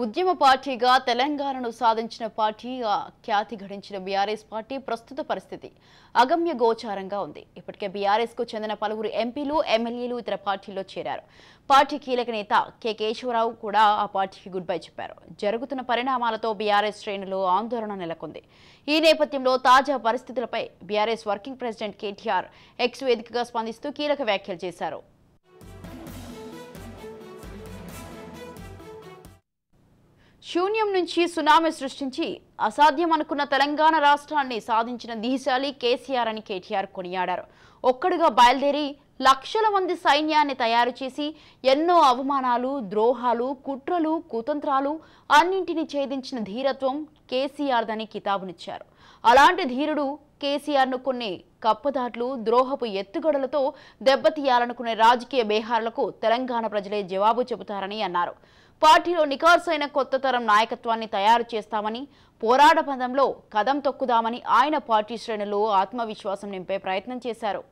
ఉద్యమ పార్టీగా తెలంగాణను సాధించిన పార్టీగా ఖ్యాతి గడించిన బీఆర్ఎస్ పార్టీ ప్రస్తుత పరిస్థితి అగమ్య గోచారంగా ఉంది ఇప్పటికే బీఆర్ఎస్ కు చెందిన పలువురు ఎంపీలు ఎమ్మెల్యేలు ఇతర పార్టీల్లో చేరారు పార్టీ కీలక నేత కె కేశవరావు కూడా ఆ పార్టీకి గుడ్ బై చెప్పారు జరుగుతున్న పరిణామాలతో బీఆర్ఎస్ శ్రేణులు ఆందోళన నెలకొంది ఈ నేపథ్యంలో తాజా పరిస్థితులపై BRS working president KTR X వేదికగా స్పందిస్తూ కీలక వ్యాఖ్యలు చేశారు శూన్యం నుంచి సునామీ సృష్టించి అసాధ్యం అనుకున్న తెలంగాణ రాష్ట్రాన్ని సాధించిన దిహిశాలి కేసీఆర్ అని కేటీఆర్ కొనియాడారు ఒక్కడుగా బయలుదేరి లక్షల మంది సైన్యాన్ని తయారు చేసి ఎన్నో అవమానాలు ద్రోహాలు కుట్రలు కుతంత్రాలు అన్నింటినీ ఛేదించిన ధీరత్వం కేసీఆర్దని కితాబునిచ్చారు అలాంటి ధీరుడు కేసీఆర్ను కొన్ని కప్పదాట్లు ద్రోహపు ఎత్తుగడలతో దెబ్బతీయాలనుకునే రాజకీయ బేహారులకు తెలంగాణ ప్రజలే జవాబు చెబుతారని అన్నారు పార్టీలో నిఖార్సైన కొత్త తరం నాయకత్వాన్ని తయారు చేస్తామని పోరాట పదంలో కదం తొక్కుదామని ఆయన పార్టీ శ్రేణులు ఆత్మవిశ్వాసం నింపే ప్రయత్నం చేశారు